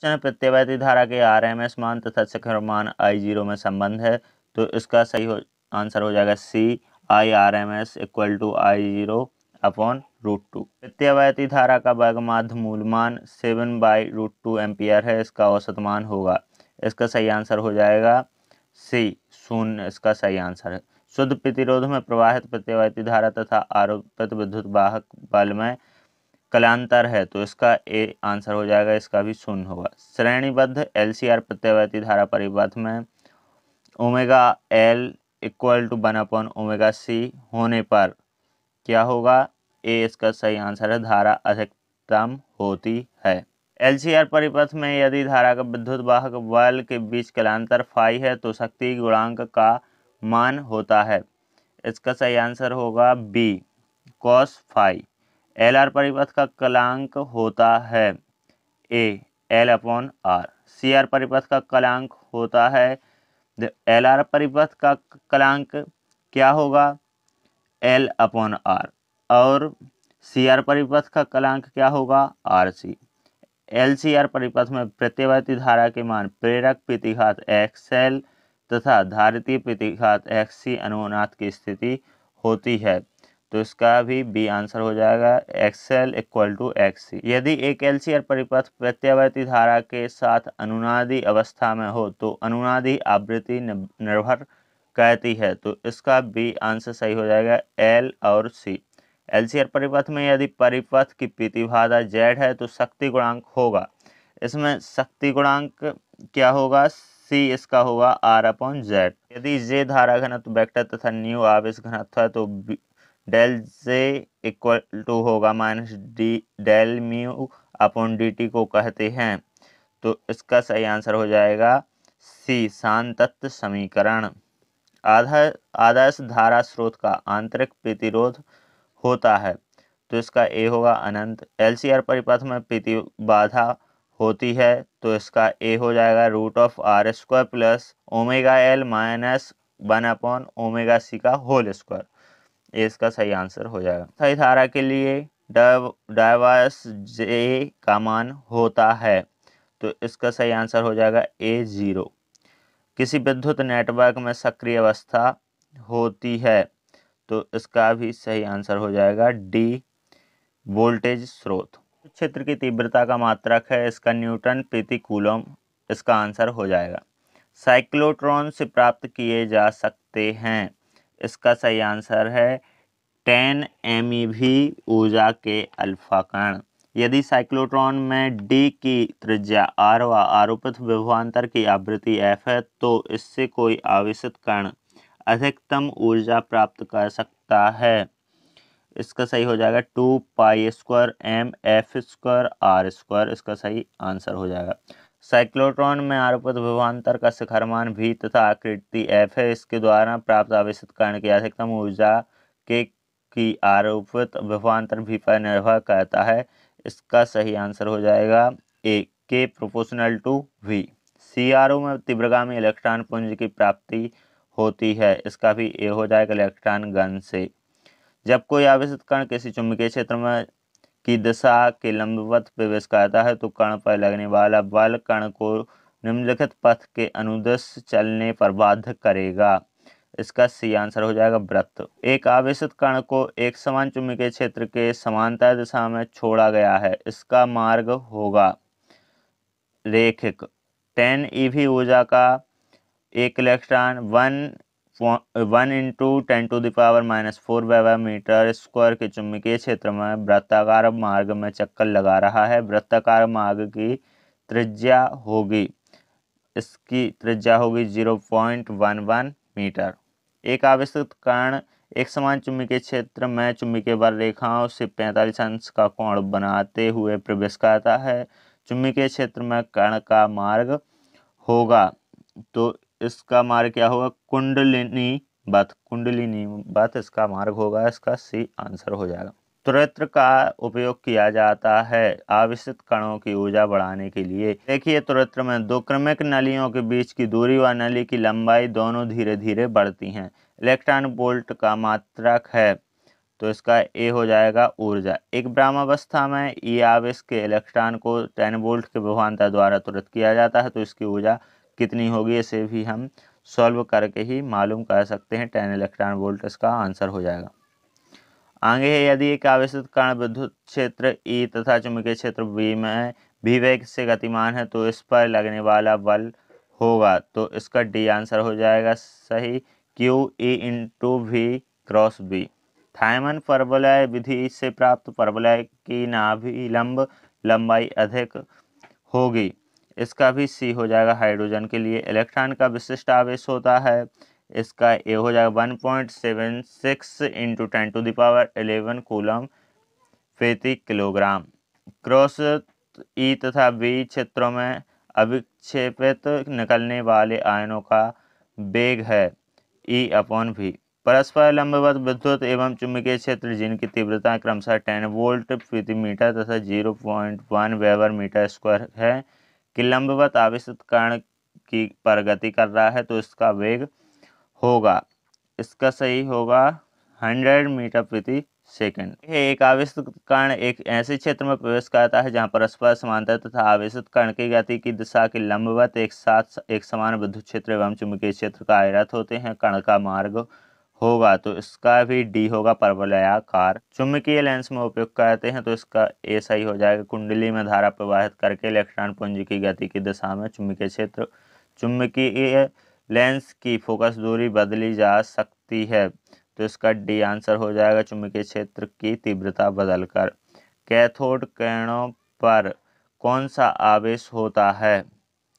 question है प्रत्यवादी धारा के आर एम एस मान तथा शिखर मान आई जीरो में संबंध है तो इसका सही हो आंसर हो जाएगा C I R M S equal to I zero upon root two प्रत्यावर्ती धारा का वर्ग माध्य मूल मान seven by root two ampere है इसका औसत मान होगा इसका सही आंसर हो जाएगा सी शून्य इसका सही आंसर है शुद्ध प्रतिरोध में प्रवाहित प्रत्यावर्ती धारा तथा आरोपित विद्युत वाहक बल में कलांतर है तो इसका ए आंसर हो जाएगा इसका भी शून्य होगा श्रेणीबद्ध एलसीआर प्रत्यावर्ती धारा परिपथ में omega L equal to one upon omega C होने पर क्या होगा ए इसका सही आंसर है धारा अधिकतम होती है एलसीआर परिपथ में यदि धारा का विद्युत वाहक बल के बीच कलांतर फाई है तो शक्ति गुणांक का मान होता है इसका सही आंसर होगा B cos phi L R परिपथ का कलांक होता है A L upon R C R परिपथ का कलांक होता है एल आर परिपथ का कलांक क्या होगा एल अपॉन आर और सी आर परिपथ का कलांक क्या होगा R C L C R परिपथ में प्रत्यवर्ती धारा के मान प्रेरक प्रतिघात एक्स एल तथा धारितीय प्रतिघात एक्स सी अनुनाथ की स्थिति होती है तो इसका भी बी आंसर हो जाएगा एक्सएल इक्वल टू एक्स यदि एक एलसीआर परिपथ प्रत्यावर्ती धारा के साथ अनुनादी अवस्था में हो तो अनुनादी आवृत्ति निर्भर कहती है तो इसका बी आंसर सही हो जाएगा एल और सी एलसीआर परिपथ में यदि परिपथ की प्रतिबाधा जेड है तो शक्ति गुणांक होगा इसमें शक्ति गुणांक क्या होगा सी इसका होगा आर अपॉन जेड यदि जे धारा घनत्व वेक्टर तथा न्यू आवेश घनत्व है तो डेल से इक्वल टू होगा minus D del mu upon D T को कहते हैं तो इसका सही आंसर हो जाएगा सी शांत समीकरण आधा आदर्श धारा स्रोत का आंतरिक प्रतिरोध होता है तो इसका ए होगा अनंत एलसीआर परिपथ में प्रति बाधा होती है तो इसका ए हो जाएगा root of R square plus omega L minus one upon omega C का होल स्क्वायर ये इसका सही आंसर हो जाएगा सही धारा के लिए डाइवर्स जे का मान होता है तो इसका सही आंसर हो जाएगा ए जीरो किसी विद्युत नेटवर्क में सक्रिय अवस्था होती है तो इसका भी सही आंसर हो जाएगा डी वोल्टेज स्रोत क्षेत्र की तीव्रता का मात्रक है इसका न्यूटन प्रति कूलम इसका आंसर हो जाएगा साइक्लोट्रॉन से प्राप्त किए जा सकते हैं इसका सही आंसर है टेन एम भी ऊर्जा के अल्फा कण यदि साइक्लोट्रॉन में डी की त्रिज्या आर व आरोपित विभवान्तर की आवृत्ति एफ है तो इससे कोई आवेशित कण अधिकतम ऊर्जा प्राप्त कर सकता है इसका सही हो जाएगा two pi square M F square R square इसका सही आंसर हो जाएगा साइक्लोट्रॉन में आरोपित विभवान्तर का शिखर मान भी तथा आकृति एफ है इसके द्वारा प्राप्त आवेशित कारण की अधिकतम ऊर्जा के की आरोपित विभवान्तर भी पर निर्भर करता है इसका सही आंसर हो जाएगा ए के proportional to V C R O में तीव्रगामी इलेक्ट्रॉन पुंज की प्राप्ति होती है इसका भी ए हो जाएगा इलेक्ट्रॉन गन से जब कोई आवेशित कण किसी चुंबकीय क्षेत्र में की दिशा के लंबवत प्रवेश करता है तो कण पर लगने वाला बल कण को निम्नलिखित पथ के अनुदेश चलने पर बाध्य करेगा इसका सी आंसर हो जाएगा वृत्त एक आवेश कण को एक समान चुंबकीय क्षेत्र के समानता दिशा में छोड़ा गया है इसका मार्ग होगा रेखिक टेन ई भी ऊर्जा का एक electron one one into ten to the power minus four weber metre square के चुंबकीय क्षेत्र में वृत्ताकार मार्ग में चक्कर लगा रहा है वृत्ताकार मार्ग की त्रिज्या होगी इसकी त्रिज्या होगी zero point one one metre एक आवेशित कण एक समान चुंबकीय क्षेत्र में चुंबकीय बल रेखाओं से पैंतालीस अंश का कोण बनाते हुए प्रवेश करता है चुंबकीय क्षेत्र में कण का मार्ग होगा तो इसका मार्ग क्या होगा कुंडलिनी बात कुंडलिनी बात इसका मार्ग होगा इसका सी आंसर हो जाएगा त्वरित्र का उपयोग किया जाता है आवश्यक कणों की ऊर्जा बढ़ाने के लिए देखिए त्वरित्र में दो क्रमिक नलियों के बीच की दूरी व नली की लंबाई दोनों धीरे धीरे बढ़ती हैं इलेक्ट्रॉन बोल्ट का मात्रक है तो इसका ए हो जाएगा ऊर्जा एक ब्राह्मावस्था में ई आवेश के इलेक्ट्रॉन को टेन बोल्ट के विभानता द्वारा त्वरित किया जाता है तो इसकी ऊर्जा कितनी होगी इसे भी हम सॉल्व करके ही मालूम कर सकते हैं टेन इलेक्ट्रॉन वोल्ट इसका आंसर हो जाएगा आगे है यदि एक आवेशित कारण विद्युत क्षेत्र ई e तथा चुंबकीय क्षेत्र बी में भी वेग से गतिमान है तो इस पर लगने वाला बल होगा तो इसका डी आंसर हो जाएगा सही Q E two V cross B Thomson परवलय विधि से प्राप्त प्रबलय की नाभिलंब लंबाई अधिक होगी इसका भी सी हो जाएगा हाइड्रोजन के लिए इलेक्ट्रॉन का विशिष्ट आवेश होता है इसका ए हो जाएगा one point seven six into ten to the power eleven coulomb प्रति किलोग्राम क्रॉस ई तथा बी क्षेत्रों में अभिक्षेपित निकलने वाले आयनों का वेग है ई अपॉन भी परस्पर लंबवत विद्युत एवं चुंबकीय क्षेत्र जिनकी तीव्रता क्रमशः 10 वोल्ट प्रति मीटर तथा 0.1 वेबर मीटर स्क्वायर है कि लंबवत आवेशित कर्ण की पर गति कर रहा है तो इसका वेग होगा इसका सही होगा हंड्रेड मीटर प्रति सेकंड यह एक आवेशित कर्ण एक ऐसे क्षेत्र में प्रवेश करता है जहां परस्पर समानता तथा तो आवेशित कर्ण की गति की दिशा के लंबवत एक साथ एक समान विद्युत क्षेत्र एवं चुंबकीय क्षेत्र का आयरत होते हैं कर्ण का मार्ग होगा तो इसका भी डी होगा परवलयाकार चुंबकीय लेंस में उपयोग करते हैं तो इसका ए सही हो जाएगा कुंडली में धारा प्रवाहित करके इलेक्ट्रॉन पुंज की गति की दिशा में चुंबकीय क्षेत्र चुंबकीय लेंस की फोकस दूरी बदली जा सकती है तो इसका डी आंसर हो जाएगा चुंबकीय क्षेत्र की तीव्रता बदलकर कैथोड किरणों पर कौन सा आवेश होता है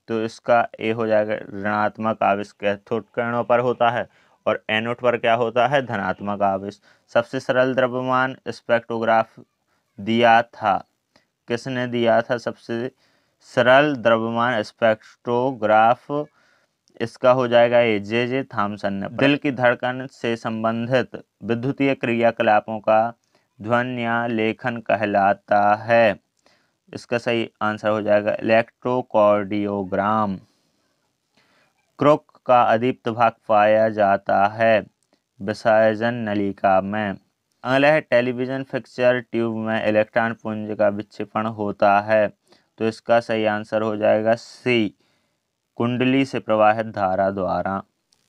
तो इसका ए हो जाएगा ऋणात्मक आवेश कैथोड किरणों पर होता है और एनोट पर क्या होता है धनात्मक आवेश सबसे सरल द्रव्यमान स्पेक्ट्रोग्राफ दिया था किसने दिया था सबसे सरल द्रव्यमान स्पेक्ट्रोग्राफ इसका हो जाएगा ये जे जे थामसन ने दिल की धड़कन से संबंधित विद्युतीय क्रियाकलापों का ध्वन या लेखन कहलाता है इसका सही आंसर हो जाएगा इलेक्ट्रोकॉर्डियोग्राम क्रोक का अधिप्त भाग पाया जाता है विसर्जन नलिका में अगला है टेलीविज़न फिक्सर ट्यूब में इलेक्ट्रॉन पुंज का विक्षेपण होता है तो इसका सही आंसर हो जाएगा सी कुंडली से प्रवाहित धारा द्वारा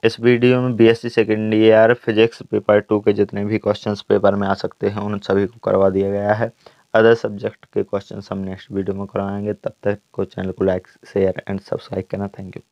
इस वीडियो में BSc second year physics paper two के जितने भी क्वेश्चंस पेपर में आ सकते हैं उन सभी को करवा दिया गया है अदर सब्जेक्ट के क्वेश्चन हम नेक्स्ट वीडियो में करवाएंगे तब तक को चैनल को लाइक शेयर एंड सब्सक्राइब करना थैंक यू